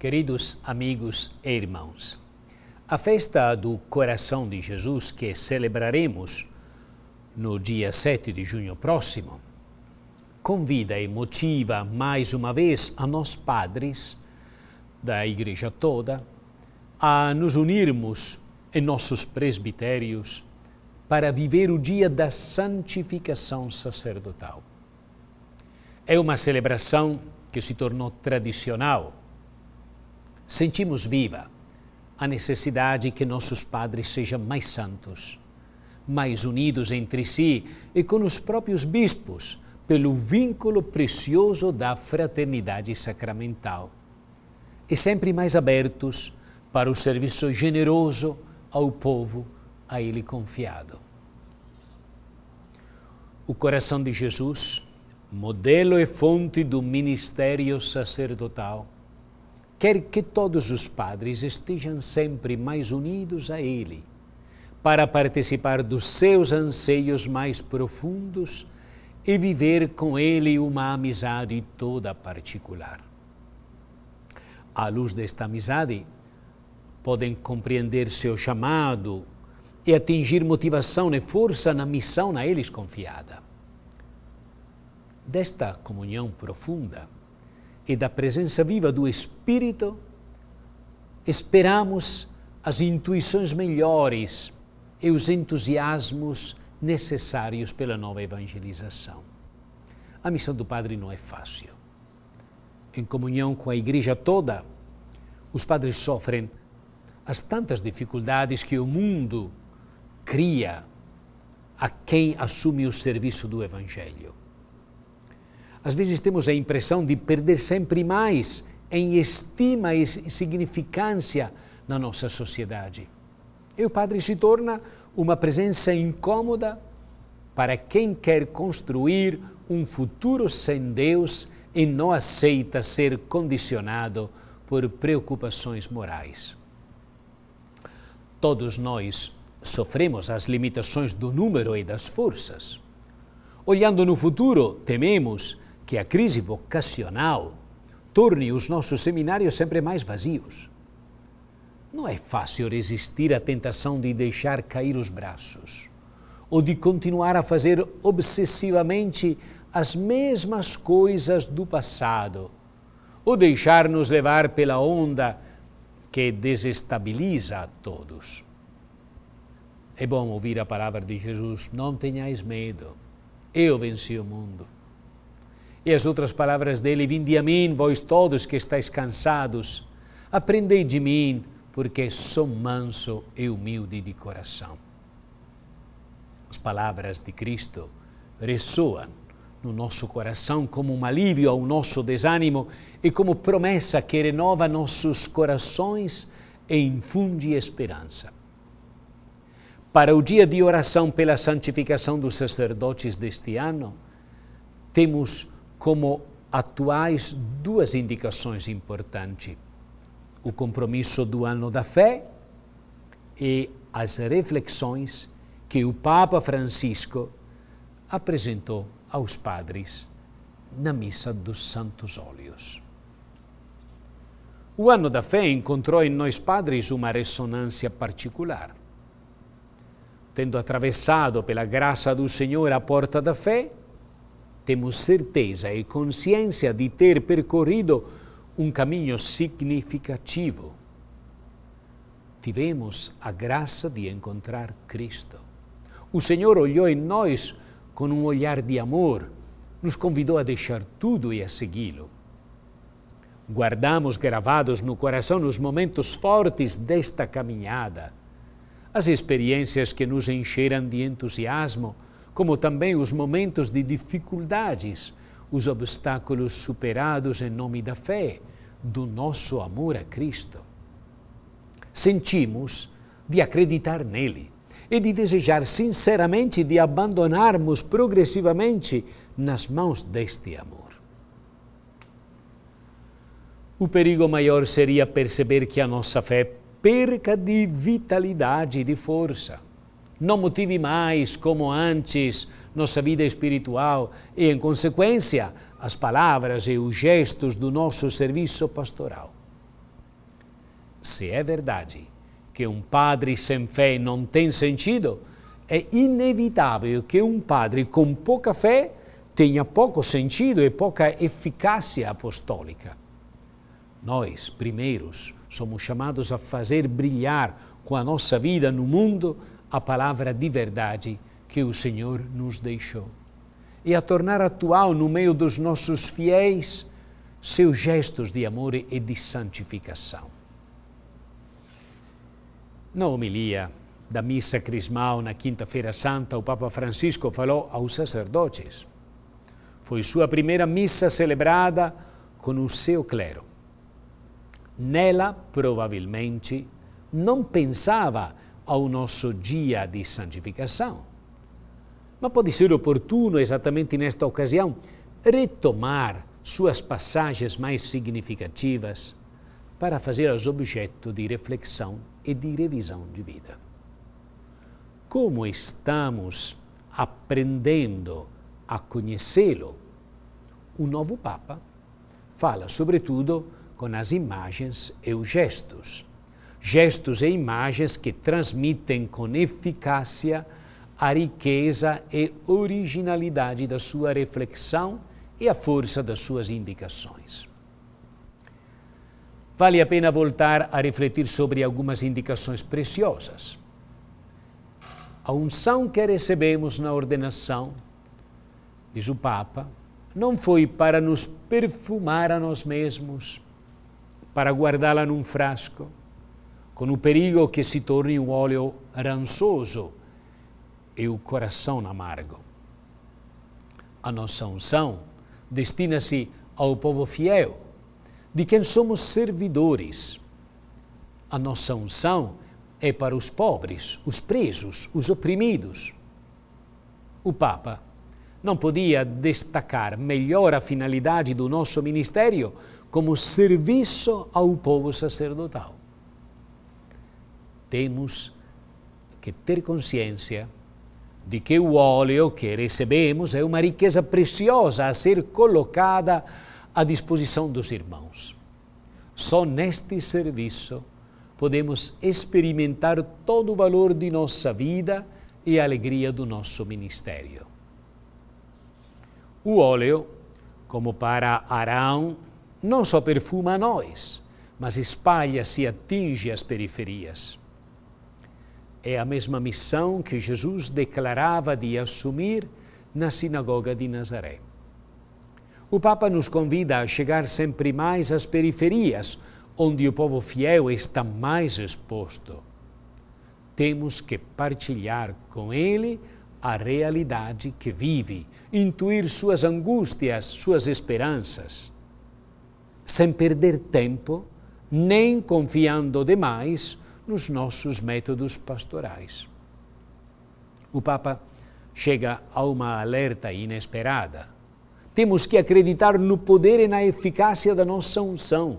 Queridos amigos e irmãos, a festa do Coração de Jesus que celebraremos no dia 7 de junho próximo convida e motiva mais uma vez a nós padres da Igreja toda a nos unirmos em nossos presbitérios para viver o dia da santificação sacerdotal. É uma celebração que se tornou tradicional sentimos viva a necessidade que nossos padres sejam mais santos, mais unidos entre si e com os próprios bispos, pelo vínculo precioso da fraternidade sacramental. E sempre mais abertos para o serviço generoso ao povo a ele confiado. O coração de Jesus, modelo e fonte do ministério sacerdotal, Quer que todos os padres estejam sempre mais unidos a Ele, para participar dos seus anseios mais profundos e viver com Ele uma amizade toda particular. À luz desta amizade, podem compreender seu chamado e atingir motivação e força na missão a eles confiada. Desta comunhão profunda, que da presença viva do Espírito esperamos as intuições melhores e os entusiasmos necessários pela nova evangelização. A missão do Padre não é fácil. Em comunhão com a Igreja toda, os padres sofrem as tantas dificuldades que o mundo cria a quem assume o serviço do Evangelho. Às vezes temos a impressão de perder sempre mais em estima e significância na nossa sociedade. E o padre se torna uma presença incômoda para quem quer construir um futuro sem Deus e não aceita ser condicionado por preocupações morais. Todos nós sofremos as limitações do número e das forças. Olhando no futuro, tememos que a crise vocacional torne os nossos seminários sempre mais vazios. Não é fácil resistir à tentação de deixar cair os braços ou de continuar a fazer obsessivamente as mesmas coisas do passado ou deixar-nos levar pela onda que desestabiliza a todos. É bom ouvir a palavra de Jesus: não tenhais medo, eu venci o mundo. E as outras palavras dele, vinde a mim, vós todos que estáis cansados, aprendei de mim, porque sou manso e humilde de coração. As palavras de Cristo ressoam no nosso coração como um alívio ao nosso desânimo e como promessa que renova nossos corações e infunde esperança. Para o dia de oração pela santificação dos sacerdotes deste ano, temos como atuais duas indicações importantes: o compromisso do ano da fé e as reflexões que o Papa Francisco apresentou aos padres na Missa dos Santos Olhos. O ano da fé encontrou em nós padres uma ressonância particular. Tendo atravessado pela graça do Senhor a porta da fé, temos certeza e consciência de ter percorrido um caminho significativo. Tivemos a graça de encontrar Cristo. O Senhor olhou em nós com um olhar de amor, nos convidou a deixar tudo e a segui-lo. Guardamos gravados no coração os momentos fortes desta caminhada, as experiências que nos encheram de entusiasmo como também os momentos de dificuldades, os obstáculos superados em nome da fé, do nosso amor a Cristo. Sentimos de acreditar nele e de desejar sinceramente de abandonarmos progressivamente nas mãos deste amor. O perigo maior seria perceber que a nossa fé perca de vitalidade e de força não motive mais como antes nossa vida espiritual e, em consequência, as palavras e os gestos do nosso serviço pastoral. Se é verdade que um padre sem fé não tem sentido, é inevitável que um padre com pouca fé tenha pouco sentido e pouca eficácia apostólica. Nós, primeiros, somos chamados a fazer brilhar com a nossa vida no mundo a palavra de verdade que o Senhor nos deixou e a tornar atual no meio dos nossos fiéis seus gestos de amor e de santificação. Na homilia da missa crismal na Quinta-feira Santa, o Papa Francisco falou aos sacerdotes. Foi sua primeira missa celebrada com o seu clero. Nela, provavelmente, não pensava ao nosso dia de santificação. Mas pode ser oportuno, exatamente nesta ocasião, retomar suas passagens mais significativas para fazê-las objeto de reflexão e de revisão de vida. Como estamos aprendendo a conhecê-lo? O novo Papa fala, sobretudo, com as imagens e os gestos gestos e imagens que transmitem com eficácia a riqueza e originalidade da sua reflexão e a força das suas indicações. Vale a pena voltar a refletir sobre algumas indicações preciosas. A unção que recebemos na ordenação, diz o Papa, não foi para nos perfumar a nós mesmos, para guardá-la num frasco com o perigo que se torne um óleo rançoso e o coração amargo. A nossa unção destina-se ao povo fiel, de quem somos servidores. A nossa unção é para os pobres, os presos, os oprimidos. O Papa não podia destacar melhor a finalidade do nosso ministério como serviço ao povo sacerdotal temos que ter consciência de que o óleo que recebemos é uma riqueza preciosa a ser colocada à disposição dos irmãos. Só neste serviço podemos experimentar todo o valor de nossa vida e a alegria do nosso ministério. O óleo, como para Arão, não só perfuma a nós, mas espalha-se e atinge as periferias. É a mesma missão que Jesus declarava de assumir na sinagoga de Nazaré. O Papa nos convida a chegar sempre mais às periferias, onde o povo fiel está mais exposto. Temos que partilhar com ele a realidade que vive, intuir suas angústias, suas esperanças, sem perder tempo, nem confiando demais nos nossos métodos pastorais. O Papa chega a uma alerta inesperada. Temos que acreditar no poder e na eficácia da nossa unção,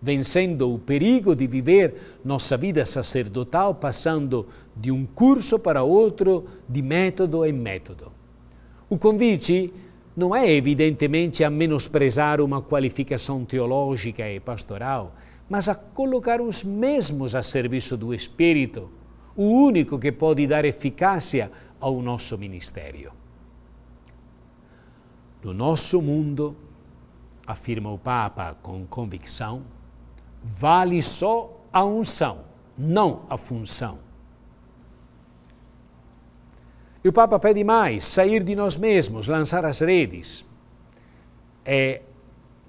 vencendo o perigo de viver nossa vida sacerdotal passando de um curso para outro, de método em método. O convite não é evidentemente a menosprezar uma qualificação teológica e pastoral, mas a colocar os mesmos a serviço do Espírito, o único que pode dar eficácia ao nosso ministério. No nosso mundo, afirma o Papa com convicção, vale só a unção, não a função. E o Papa pede mais: sair de nós mesmos, lançar as redes. É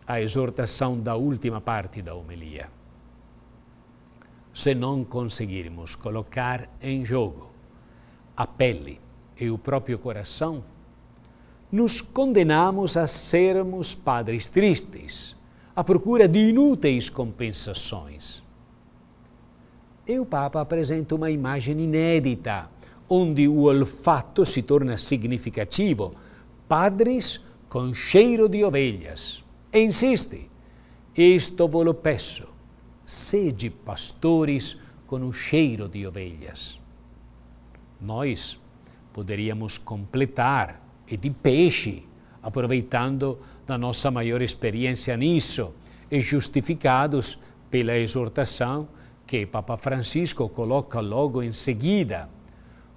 a exortação da última parte da homilia. Se não conseguirmos colocar em jogo a pele e o próprio coração, nos condenamos a sermos padres tristes, à procura de inúteis compensações. E o Papa apresenta uma imagem inédita, onde o olfato se torna significativo. Padres com cheiro de ovelhas. E insiste: Isto lo peço, sede pastores com o cheiro de ovelhas. Nós poderíamos completar e de peixe, aproveitando da nossa maior experiência nisso e justificados pela exortação que Papa Francisco coloca logo em seguida: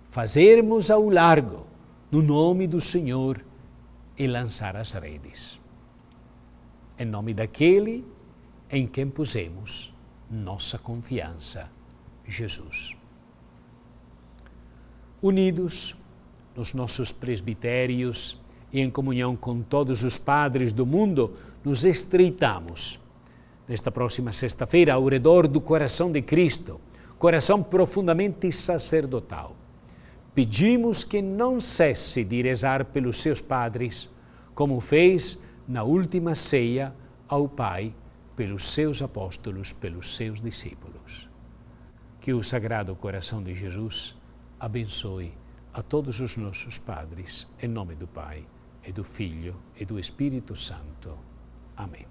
fazermos ao largo, no nome do Senhor, e lançar as redes em nome daquele em quem pusemos nossa confiança, Jesus. Unidos nos nossos presbitérios e em comunhão com todos os padres do mundo, nos estreitamos nesta próxima sexta-feira ao redor do coração de Cristo, coração profundamente sacerdotal. Pedimos que não cesse de rezar pelos seus padres, como fez na última ceia ao Pai pelos seus apóstolos, pelos seus discípulos. Que o Sagrado Coração de Jesus abençoe a todos os nossos padres, em nome do Pai, e do Filho e do Espírito Santo. Amém.